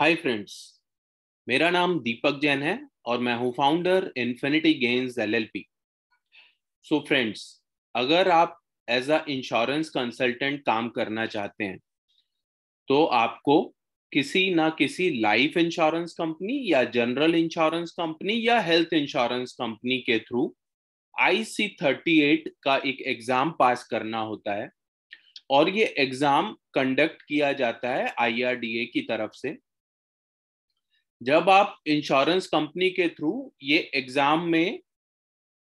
Hi friends मेरा नाम दीपक जैन है और मैं हूँ founder infinity gains LLP so friends अगर आप एज अ इंश्योरेंस कंसल्टेंट काम करना चाहते हैं तो आपको किसी ना किसी लाइफ इंश्योरेंस कंपनी या जनरल इंश्योरेंस कंपनी या हेल्थ इंश्योरेंस कंपनी के through I C thirty eight का एक एग्जाम पास करना होता है और ये एग्जाम कंडक्ट किया जाता है आईआरडीए की तरफ से जब आप इंश्योरेंस कंपनी के थ्रू ये एग्जाम में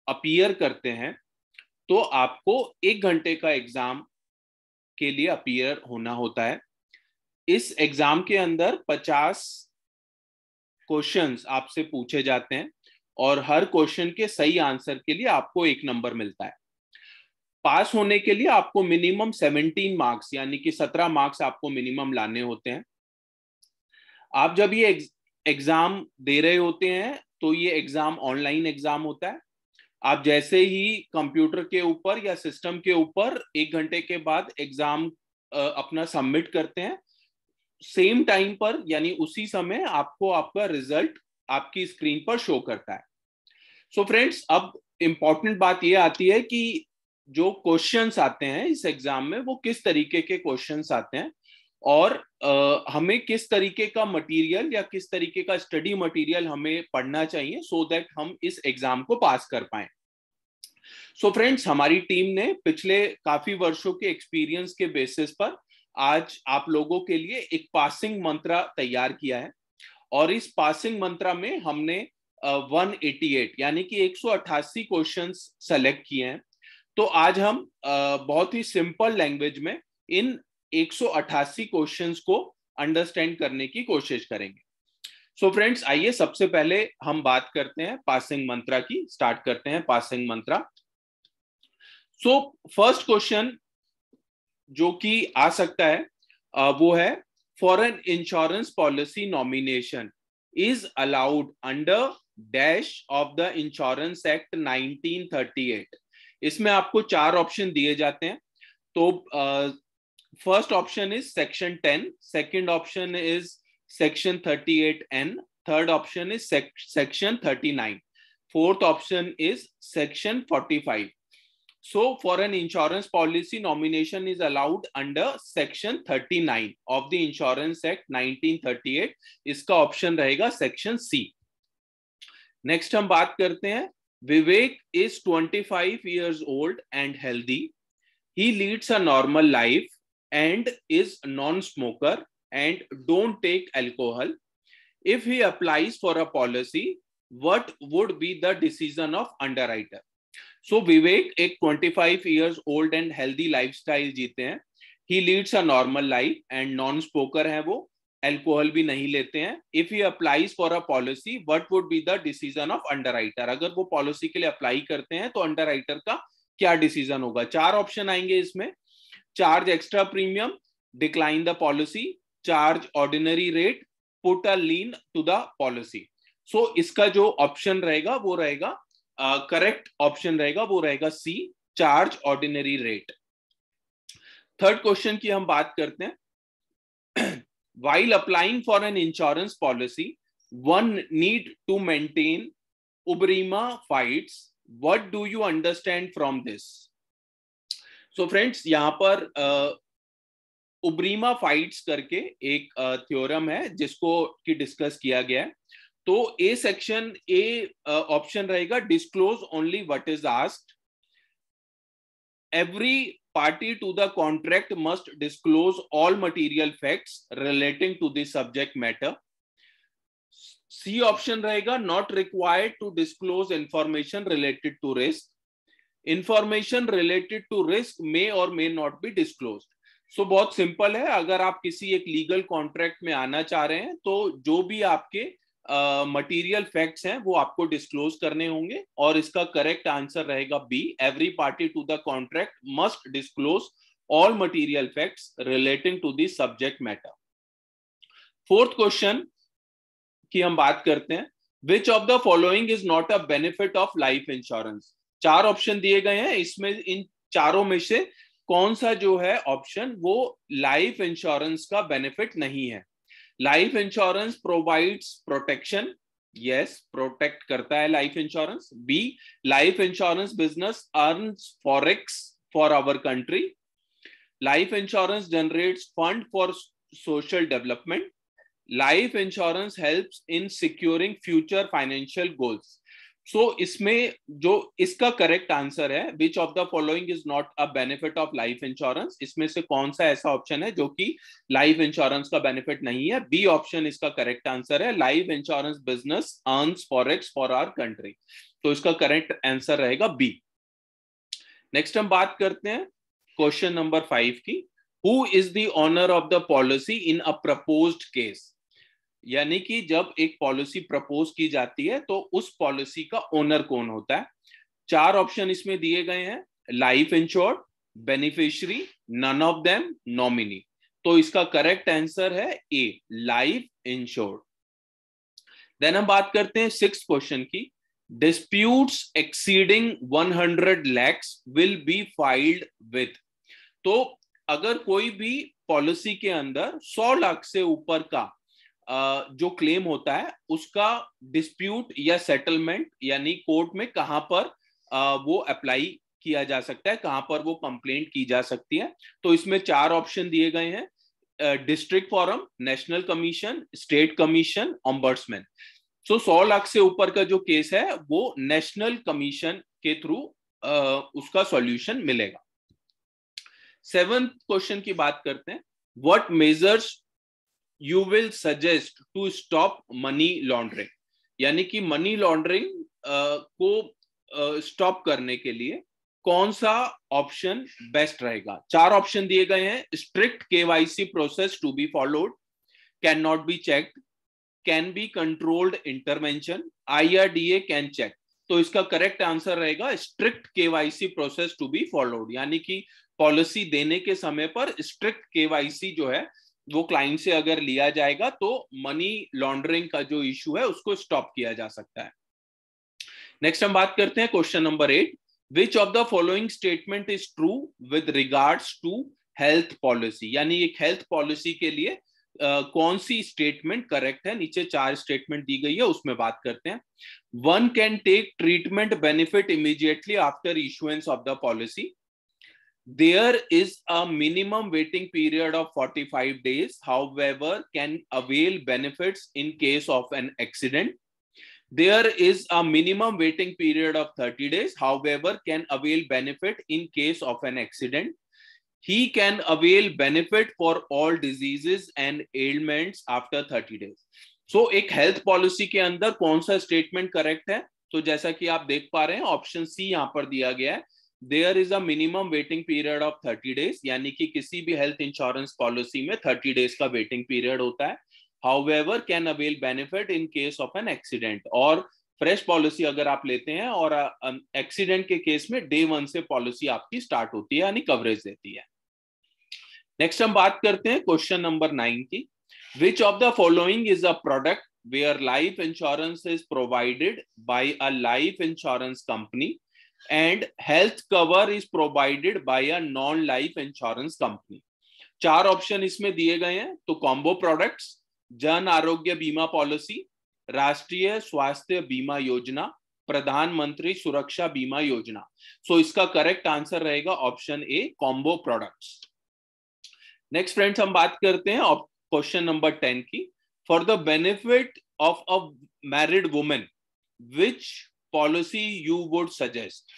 अपियर करते हैं तो आपको एक घंटे का एग्जाम के लिए अपियर होना होता है इस एग्जाम के अंदर 50 क्वेश्चंस आपसे पूछे जाते हैं और हर क्वेश्चन के सही आंसर के लिए आपको एक नंबर मिलता है पास होने के लिए आपको मिनिमम 17 मार्क्स यानी कि 17 मार्क्स आपको मिनिमम लाने होते हैं आप जब ये एग्जाम दे रहे होते हैं तो ये एग्जाम ऑनलाइन एग्जाम होता है आप जैसे ही कंप्यूटर के ऊपर या सिस्टम के ऊपर एक घंटे के बाद एग्जाम अपना सबमिट करते हैं सेम टाइम पर यानी उसी समय आपको आपका रिजल्ट आपकी स्क्रीन पर शो करता है सो so फ्रेंड्स अब इंपॉर्टेंट बात ये आती है कि जो क्वेश्चंस आते हैं इस एग्जाम में वो किस तरीके के क्वेश्चंस आते हैं और आ, हमें किस तरीके का मटेरियल या किस तरीके का स्टडी मटेरियल हमें पढ़ना चाहिए सो so दैट हम इस एग्जाम को पास कर पाए सो so फ्रेंड्स हमारी टीम ने पिछले काफी वर्षों के एक्सपीरियंस के बेसिस पर आज आप लोगों के लिए एक पासिंग मंत्रा तैयार किया है और इस पासिंग मंत्रा में हमने वन एटी एट यानी कि एक सौ अट्ठासी क्वेश्चन सेलेक्ट किए हैं तो आज हम बहुत ही सिंपल लैंग्वेज में इन 188 क्वेश्चंस को अंडरस्टैंड करने की कोशिश करेंगे सो फ्रेंड्स आइए सबसे पहले हम बात करते हैं पासिंग मंत्रा की स्टार्ट करते हैं passing mantra so first question जो कि आ सकता है वो है foreign insurance policy nomination is allowed under dash of the insurance act 1938 इसमें आपको चार ऑप्शन दिए जाते हैं तो first option is section 10 second option is section 38n third option is sec section 39 fourth option is section 45 so for an insurance policy nomination is allowed under section 39 of the insurance act 1938 iska option rahega section c next hum baat karte hain vivek is 25 years old and healthy he leads a normal life and is non-smoker and don't take alcohol if he applies for a policy what would be the decision of underwriter so vivek a 25 years old and healthy lifestyle jeete hain he leads a normal life and non smoker hai wo alcohol भी नहीं लेते हैं if he applies for a policy what would be the decision of underwriter अगर वो policy के लिए apply करते हैं तो अंडरराइटर का क्या डिसीजन होगा चार ऑप्शन आएंगे इसमें charge extra premium decline the policy charge ordinary rate put a lien to the policy so, iska jo option rahega wo rahega uh, correct option rahega wo rahega c charge ordinary rate third question की हम बात करते हैं while applying for an insurance policy one need to maintain ubrima fights what do you understand from this so friends यहाँ पर उब्रीमा fights करके एक theorem है जिसको कि डिस्कस किया गया है तो ए सेक्शन ए ऑप्शन रहेगा disclose only what is asked every party to the contract must disclose all material facts relating to this subject matter C option रहेगा not required to disclose information related to risk information related to risk may और may not be disclose so बहुत simple है अगर आप किसी एक legal contract में आना चाह रहे हैं तो जो भी आपके मटेरियल uh, फैक्ट्स हैं वो आपको डिस्क्लोज करने होंगे और इसका करेक्ट आंसर रहेगा B every party to the contract must disclose all material facts relating to the subject matter fourth question की हम बात करते हैं which of the following is not a benefit of life insurance चार option दिए गए हैं इसमें इन चारों में से कौन सा जो है ऑप्शन वो लाइफ इंश्योरेंस का बेनिफिट नहीं है life insurance provides protection yes protect करता है life insurance B life insurance business earn forex for our country life insurance generates fund for social development life insurance help in securing future financial goals so so, इसमें जो इसका correct answer है which of the following is not a benefit of life insurance इसमें से कौन सा ऐसा option है जो कि लाइफ इंश्योरेंस का बेनिफिट नहीं है बी ऑप्शन इसका करेक्ट आंसर है life insurance business earns forex for our country तो इसका करेक्ट आंसर रहेगा बी नेक्स्ट हम बात करते हैं क्वेश्चन नंबर फाइव की who is the owner of the policy in a propose case यानी कि जब एक पॉलिसी प्रपोज की जाती है तो उस पॉलिसी का ओनर कौन होता है चार ऑप्शन इसमें दिए गए हैं life insured beneficiary none of them nominee तो इसका करेक्ट आंसर है ए लाइफ इंश्योर्ड देन हम बात करते हैं सिक्स क्वेश्चन की disputes exceeding 100 lakhs will be filed with तो अगर कोई भी पॉलिसी के अंदर 100 लाख से ऊपर का जो क्लेम होता है उसका डिस्प्यूट या सेटलमेंट यानी कोर्ट में कहां पर वो अप्लाई किया जा सकता है कहां पर वो कंप्लेंट की जा सकती है तो इसमें चार ऑप्शन दिए गए हैं district forum national commission state commission ombudsman so सौ लाख से ऊपर का जो केस है वो नेशनल कमीशन के थ्रू उसका सॉल्यूशन मिलेगा सेवन क्वेश्चन की बात करते हैं what measures you will suggest to stop money laundering यानी कि मनी लॉन्ड्रिंग को स्टॉप uh, करने के लिए कौन सा ऑप्शन बेस्ट रहेगा चार ऑप्शन दिए गए हैं strict KYC process to be followed can not be check can be controlled intervention IRDA can check तो इसका करेक्ट आंसर रहेगा strict KYC process to be followed यानी कि पॉलिसी देने के समय पर स्ट्रिक्ट केवाईसी जो है वो क्लाइंट से अगर लिया जाएगा तो मनी लॉन्ड्रिंग का जो इश्यू है उसको स्टॉप किया जा सकता है नेक्स्ट हम बात करते हैं question number eight which of the following statement is true with regards to health policy यानी एक हेल्थ पॉलिसी के लिए Uh, कौन सी स्टेटमेंट करेक्ट है नीचे चार स्टेटमेंट दी गई है उसमें बात करते हैं one can take treatment benefit immediately after issuance of the policy there is a minimum waiting period of 45 days however can avail benefits in case of an accident there is a minimum waiting period of 30 days however can avail benefit in case of an accident he can avail benefit for all diseases and ailments after 30 days so ek health policy ke andar kaun sa statement correct hai तो जैसा कि आप देख पा रहे हैं option सी यहां पर दिया गया है there is a minimum waiting period of thirty days यानी कि किसी भी हेल्थ इंश्योरेंस पॉलिसी में थर्टी डेज का वेटिंग पीरियड होता है however can avail benefit in case of an accident और फ्रेश पॉलिसी अगर आप लेते हैं और एक्सीडेंट के केस में डे वन से पॉलिसी आपकी स्टार्ट होती है यानी कवरेज देती है नेक्स्ट हम बात करते हैं क्वेश्चन नंबर नाइन की which of the following is a product where life insurance is provided by a life insurance company and health cover is provided by a non life insurance company चार option इसमें दिए गए हैं तो combo products जन आरोग्य बीमा policy राष्ट्रीय स्वास्थ्य बीमा योजना प्रधानमंत्री सुरक्षा बीमा योजना सो so, इसका करेक्ट आंसर रहेगा option A combo products next friends हम बात करते हैं क्वेश्चन नंबर टेन की for the benefit of a married women which policy you would suggest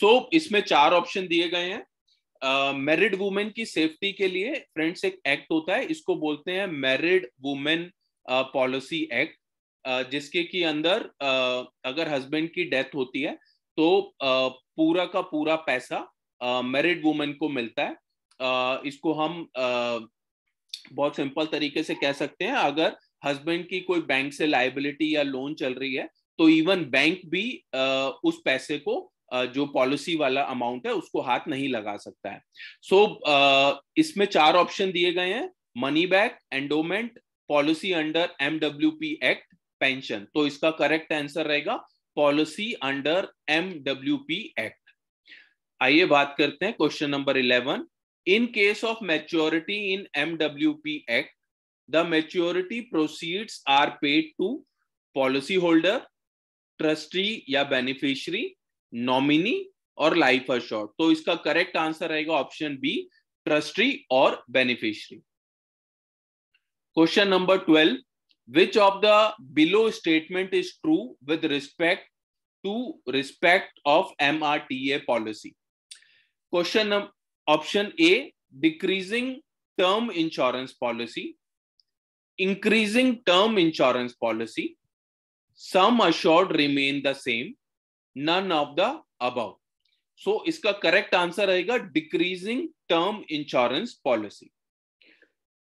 so इसमें चार ऑप्शन दिए गए हैं मैरिड uh, वुमेन की सेफ्टी के लिए फ्रेंड्स एक एक्ट होता है इसको बोलते हैं मैरिड वुमेन पॉलिसी एक्ट जिसके की अंदर uh, अगर हस्बैंड की डेथ होती है तो uh, पूरा का पूरा पैसा मैरिड वुमेन को मिलता है इसको हम बहुत सिंपल तरीके से कह सकते हैं अगर हस्बैंड की कोई बैंक से लाइबिलिटी या लोन चल रही है तो इवन बैंक भी उस पैसे को जो पॉलिसी वाला अमाउंट है उसको हाथ नहीं लगा सकता है सो so, इसमें चार ऑप्शन दिए गए हैं money back endowment policy under MW P act pension तो इसका करेक्ट आंसर रहेगा policy under MW P act आइए बात करते हैं question number eleven in case of maturity in MW P act the maturity proceeds are paid to policy holder trustee या beneficiary nominee और life assure तो इसका correct answer रहेगा option B trustee और beneficiary question number twelve which of the below statement is true with respect to respect of M R T A policy question option A decreasing term insurance policy increasing term insurance policy sum assured remain the same none of the above so इसका correct answer रहेगा decreasing term insurance policy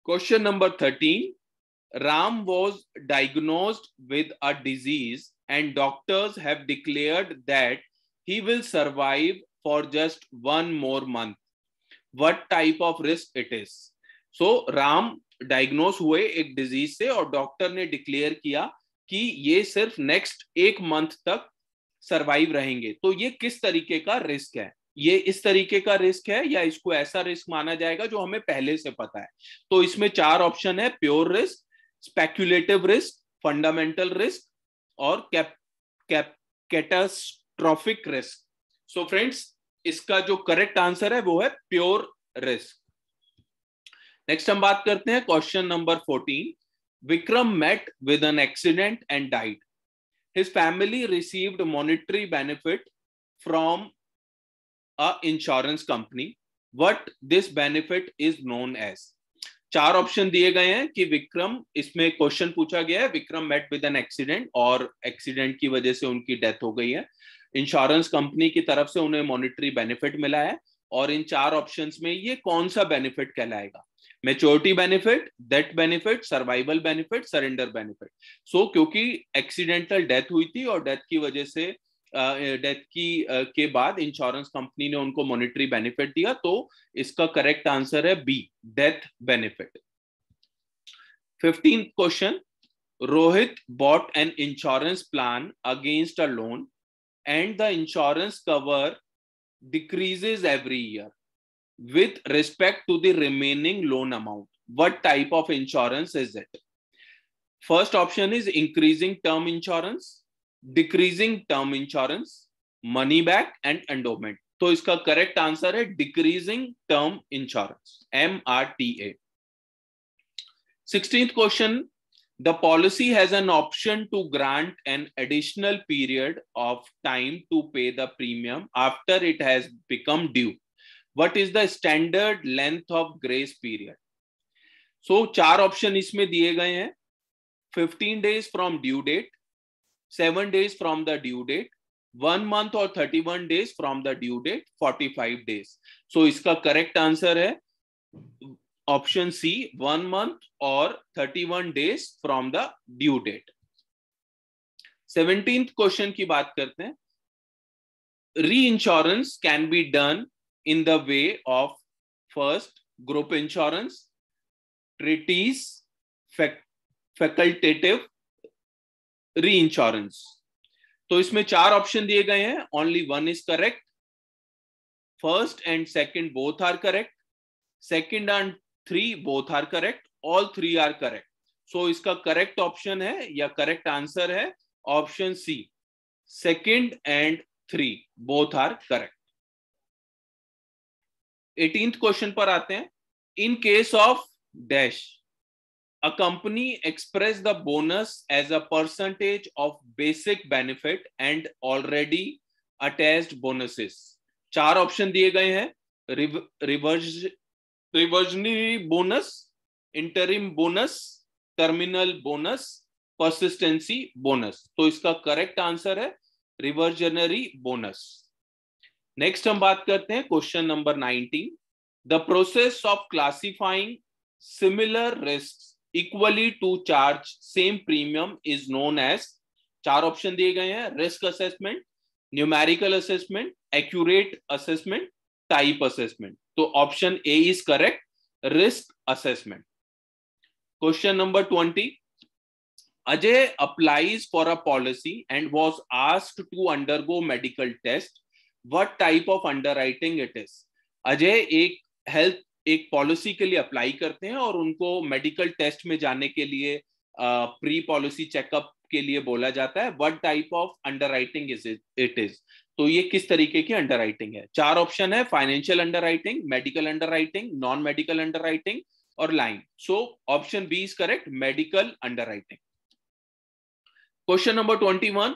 question number thirteen Ram was diagnose with a disease and doctors have declared that he will survive for just one more month what type of risk it is so Ram diagnose हुए एक disease से और doctor ने declare किया कि ये सिर्फ next एक मंथ तक सरवाइव रहेंगे तो ये किस तरीके का रिस्क है ये इस तरीके का रिस्क है या इसको ऐसा रिस्क माना जाएगा जो हमें पहले से पता है तो इसमें चार ऑप्शन है pure risk speculative risk fundamental risk और cap cap catastrophic risk so friends इसका जो करेक्ट आंसर है वो है प्योर रिस्क नेक्स्ट हम बात करते हैं question number fourteen Vikram met with an accident and died. His family received monetary benefit from a insurance company. What this benefit is known as. चार ऑप्शन दिए गए हैं कि विक्रम इसमें क्वेश्चन पूछा गया है Vikram met with an accident और एक्सीडेंट की वजह से उनकी डेथ हो गई है इंश्योरेंस कंपनी की तरफ से उन्हें मॉनिटरी बेनिफिट मिला है और इन चार ऑप्शंस में ये कौन सा बेनिफिट कहलाएगा maturity benefit death benefit survival benefit surrender benefit so क्योंकि एक्सीडेंटल डेथ हुई थी और डेथ की वजह से डेथ uh, की uh, के बाद इंश्योरेंस कंपनी ने उनको मॉनिटरी बेनिफिट दिया तो इसका करेक्ट आंसर है B death benefit fifteen question Rohit bought an insurance plan against a loan and the insurance cover decreases every year with respect to the remaining loan amount. What type of insurance is it? First option is increasing term insurance, decreasing term insurance, money back, and endowment. So, its correct answer is decreasing term insurance (MRTA). Sixteenth question: the policy has an option to grant an additional period of time to pay the premium after it has become due what is the standard length of grace period so चार option इसमें दिए गए हैं fifteen days from due date seven days from the due date one month और thirty one days from the due date forty five days so इसका correct answer है option C one month और thirty one days from the due date seventeenth question की बात करते हैं reinsurance can be done in the way of first group insurance, treaties, fac facultative reinsurance. तो इसमें चार option दिए गए हैं only one is correct first and second both are correct second and three both are correct all three are correct so इसका correct option है या correct answer है option C second and three both are correct eighteen question पर आते हैं in case of dash a company express the bonus as a percentage of basic benefit and already attach bonuses चार option दिए गए हैं reserve reversionary bonus interim bonus terminal bonus persistency bonus तो इसका correct answer है reversionary bonus next हम बात करते हैं question number 19 the process of classifying similar risk equally to charge same premium is known as चार ऑप्शन दिए गए हैं risk assessment numerical assessment accurate assessment type assessment तो option A is correct risk assessment question number twenty applies for a policy and was was to under go medical test what type of writing it is Ajay एक health एक policy के लिए apply करते हैं और उनको medical test में जाने के लिए प्री पॉलिसी चेकअप के लिए बोला जाता है what type of underwriting is it is तो ये किस तरीके की अंडर राइटिंग है चार ऑप्शन है financial underwriting medical underwriting non medical underwriting और line so option B is correct medical underwriting question number twenty one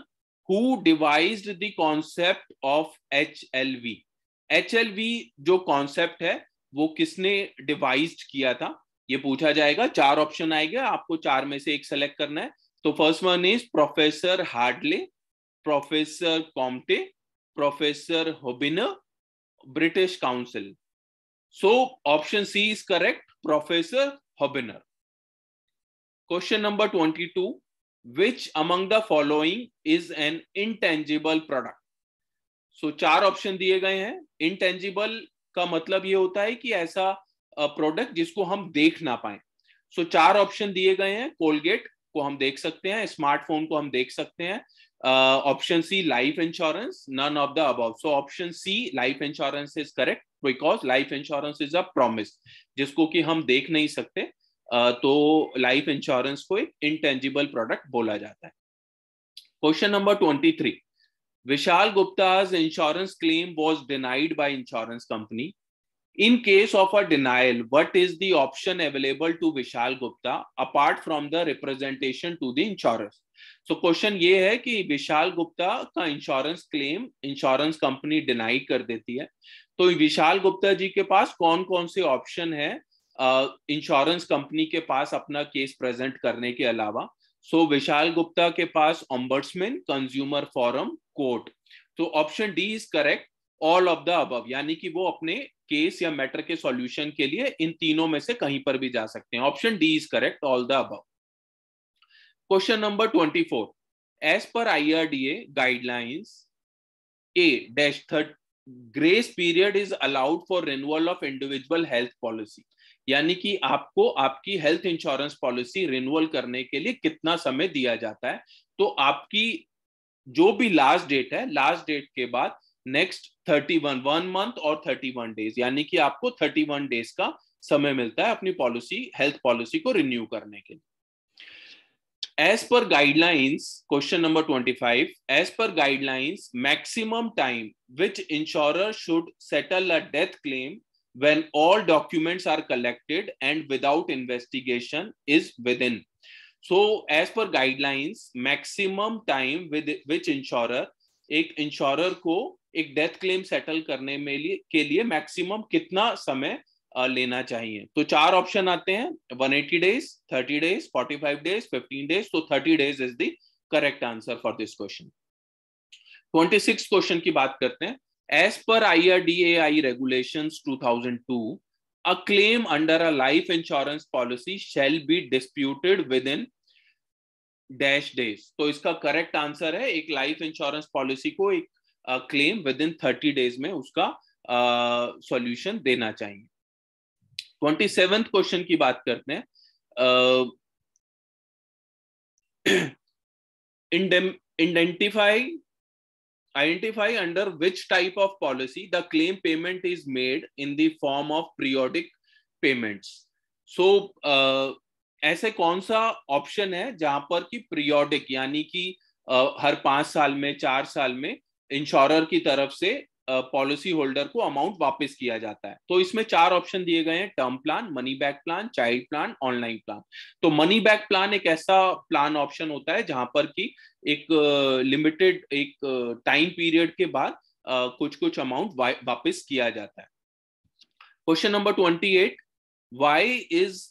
who devised the concept of HLV. HLV जो concept है वो किसने devices किया था ये पूछा जाएगा चार ऑप्शन आएगा आपको चार में से एक सेलेक्ट करना है तो first one is professor Hardley professor Comte professor Huebner British Council so option C is correct professor Huebner question number twenty two which among the following is an intangible product सो चार option दिए गए हैं intangible का मतलब ये होता है कि ऐसा प्रोडक्ट जिसको हम देख ना पाए सो so, चार ऑप्शन दिए गए हैं कोलगेट को हम देख सकते हैं स्मार्टफोन को हम देख सकते हैं option C life insurance none of the above so option C life insurance is correct because life insurance is a promise जिसको कि हम देख नहीं सकते तो लाइफ इंश्योरेंस को एक इंटेंजिबल प्रोडक्ट बोला जाता है question number twenty three Vishal Gupta's insurance claim was denied by insurance company in case of a denial what is the option available to Vishal Gupta apart from the representation to the insurance so क्वेश्चन ये है कि विशाल गुप्ता का insurance claim insurance company deny कर देती है तो विशाल गुप्ता जी के पास कौन कौन से ऑप्शन है इंश्योरेंस कंपनी के पास अपना केस प्रेजेंट करने के अलावा सो विशाल गुप्ता के पास ऑम्बर्ट्समैन कंज्यूमर फोरम कोर्ट तो option D is correct all of the above यानी कि वो अपने केस या मैटर के सॉल्यूशन के लिए इन तीनों में से कहीं पर भी जा सकते हैं option D is correct all the अब question number twenty four as per I R D A guidelines a dash third grace period is allowed for renewal of individual health policy यानी कि आपको आपकी हेल्थ इंश्योरेंस पॉलिसी रिन्यूअल करने के लिए कितना समय दिया जाता है तो आपकी जो भी लास्ट डेट है लास्ट डेट के बाद next thirty one one month और थर्टी वन डेज यानी कि आपको थर्टी वन डेज का समय मिलता है अपनी पॉलिसी हेल्थ पॉलिसी को रिन्यू करने के लिए as per guidelines question number twenty five as per guidelines maximum time which insure should settle a death claim when all documents are collected and without investigation is within. So as per guidelines, maximum time with which insurer एक insurer को एक death claim settle करने में लिए के लिए maximum कितना समय लेना चाहिए तो चार ऑप्शन आते हैं 180 डेज 30 डेज 45 डेज 15 डेज तो 30 days is the correct answer for this question 26 question की बात करते हैं As per IRDAI regulations 2002, a claim under a life insurance policy shall be disputed within dash days. तो इसका correct answer है एक life insurance policy को एक claim within 30 days में उसका सॉल्यूशन देना चाहिए ट्वेंटी सेवेंथ क्वेश्चन की बात करते हैं इंडेंटिफाई identify under which type of policy the claim payment is made in the form of periodic payments so uh, ऐसे कौन सा ऑप्शन है जहां पर कि पीरियोडिक यानी कि हर पांच साल में चार साल में इंश्योरर की तरफ से पॉलिसी होल्डर को अमाउंट वापस किया जाता है तो इसमें चार ऑप्शन दिए गए हैं term plan money back plan child plan online plan तो मनी बैक प्लान एक ऐसा प्लान ऑप्शन होता है जहां पर कि एक लिमिटेड एक टाइम पीरियड के बाद कुछ कुछ अमाउंट वापस किया जाता है question number twenty eight why is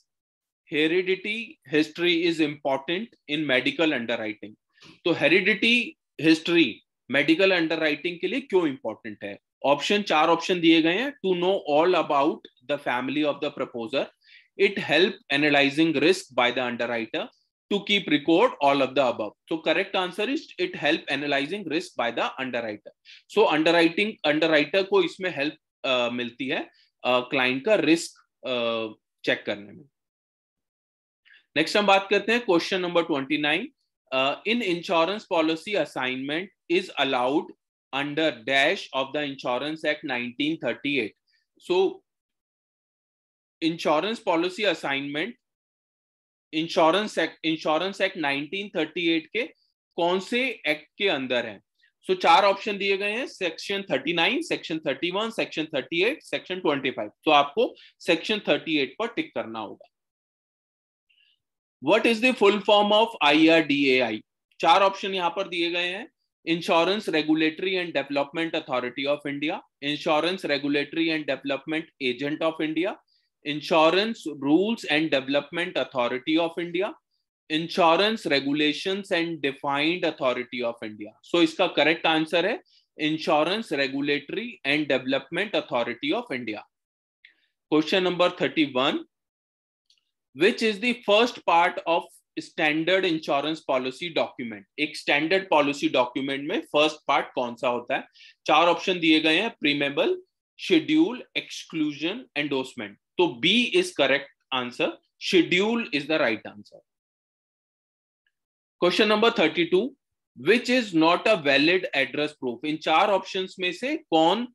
heredity history is important in medical under तो हेरिडिटी हिस्ट्री मेडिकल अंडर के लिए क्यों इंपॉर्टेंट है ऑप्शन चार ऑप्शन दिए गए हैं to know all about the family of the proposer it help analysing risk by the underwriter to keep record all of the above so correct answer is it help analysing risk by the underwriter so underwriting underwriter को इसमें help uh, मिलती है client uh, का risk check uh, करने में next हम बात करते हैं question number twenty nine in insurance policy assignment is allowed under dash of the insurance act 1938 so insurance policy assignment insurance act insurance act 1938 के कौन से एक्ट के अंदर है सो so, चार ऑप्शन दिए गए हैं सेक्शन 39 सेक्शन 31 सेक्शन 38 सेक्शन 25 तो आपको सेक्शन 38 पर टिक करना होगा what is the full form of IRDAI चार ऑप्शन यहां पर दिए गए हैं Insurance Regulatory and Development Authority of India, Insurance Regulatory and Development Agent of India, Insurance Rules and Development Authority of India, Insurance Regulations and Defined Authority of India. So इसका correct answer है Insurance Regulatory and Development Authority of India. Question number 31. Which is the first part of standard insurance policy document एक standard policy document में first part कौन सा होता है चार option दिए गए हैं प्रीमेबल शेड्यूल एक्सक्लूजन एंडोसमेंट तो B is correct answer schedule is the right answer question number thirty two which is not a valid address proof in चार ऑप्शन में से कौन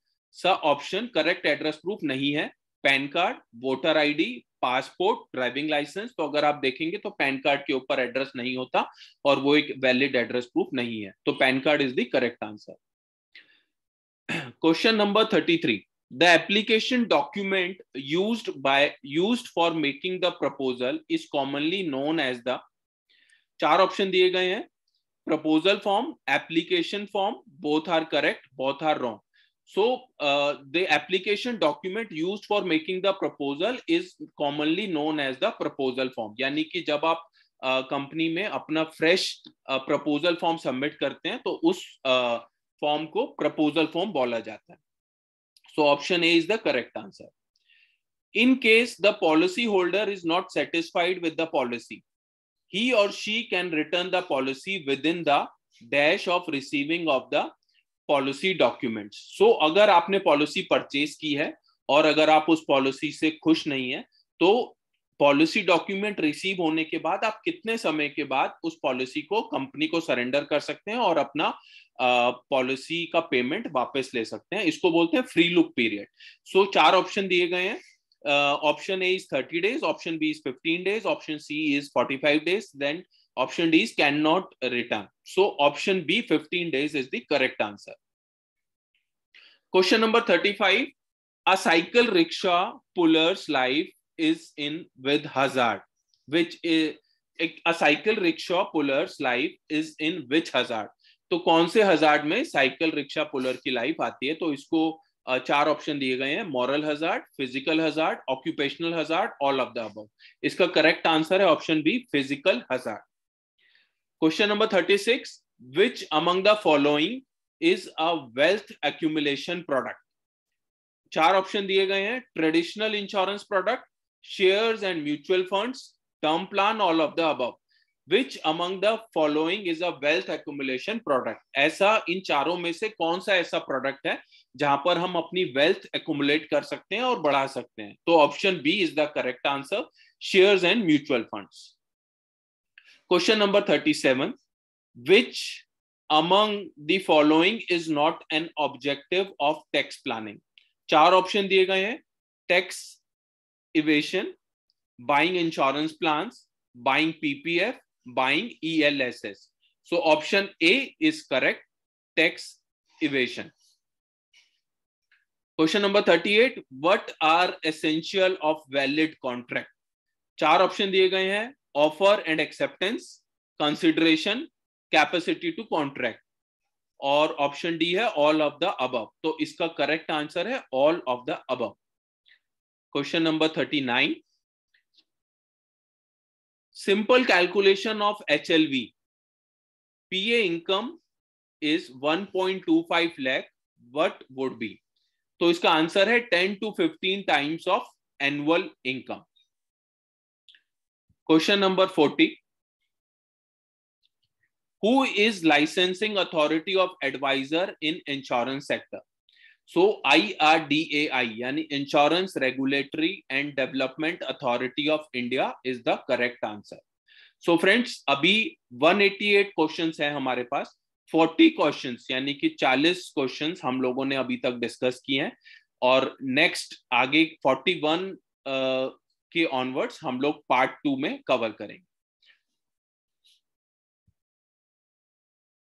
सा ऑप्शन करेक्ट एड्रेस प्रूफ नहीं है PAN card voter ID passport driving licence तो अगर आप देखेंगे तो पैन कार्ड के ऊपर एड्रेस नहीं होता और वो एक वैलिड एड्रेस प्रूफ नहीं है तो PAN card is the correct answer question number thirty three the application document use by use for making the proposal is commonly known as the चार ऑप्शन दिए गए हैं proposal form application form both are correct both are wrong so uh, the application document used for making the proposal is commonly known as the proposal form yani ki jab aap company uh, में अपना fresh proposal form submit करते हैं तो उस form uh, को proposal form बोला जाता है so option A is the correct answer in case the policy holder is not satisfied with the policy he और she can return the policy within the dash of receiving of the policy documents so अगर आपने policy purchase की है और अगर आप उस policy से खुश नहीं है तो पॉलिसी डॉक्यूमेंट रिसीव होने के बाद आप कितने समय के बाद उस पॉलिसी को कंपनी को सरेंडर कर सकते हैं और अपना पॉलिसी का पेमेंट वापस ले सकते हैं इसको बोलते हैं फ्री लुक पीरियड सो चार ऑप्शन दिए गए हैं option A is thirty days option B is fifteen days option C is forty five days then Option D is cannot return. So option B, 15 days is the correct answer. Question number 35. A cycle rickshaw puller's life is in with hazard, which is a cycle rickshaw puller's life is in which hazard? तो कौन से hazard में cycle rickshaw puller की life आती है तो इसको चार ऑप्शन दिए गए हैं moral hazard physical hazard occupational hazard all of the above इसका करेक्ट आंसर है option B physical hazard question number thirty six which among the following is a wealth accumulation product चार ऑप्शन दिए गए हैं traditional insurance product shares and mutual funds term plan all of the above which among the following is a wealth accumulation product ऐसा इन चारों में से कौन सा ऐसा प्रोडक्ट है जहां पर हम अपनी वेल्थ एक्यूमुलेट कर सकते हैं और बढ़ा सकते हैं तो option B is the correct answer shares and mutual funds question number thirty seven which among following is not an objective of tax planning चार ऑप्शन दिए गए हैं tax evasion buying insurance plan buying PPF buying E L S S so option A is correct tax evasion question number thirty eight what are essential of valid contract चार option दिए गए हैं offer and acceptance consideration capacity to contract और option D है all of the अब तो इसका correct answer है ऑल ऑफ द अब question number thirty nine simple calculation of H L V P A income is one point two five lakh what would be तो इसका answer है ten to fifteen times of annual income question number forty who is licensing authority of advisor in insurance sector so I R D A I यानी insurance regulatory and development authority of India is the correct answer so friends अभी 188 eighty eight question है हमारे पास forty question यानी कि चालीस question हम लोगों ने अभी तक डिस्कस किए हैं और नेक्स्ट आगे फोर्टी वन के ऑनवर्ड्स हम लोग पार्ट टू में कवर करेंगे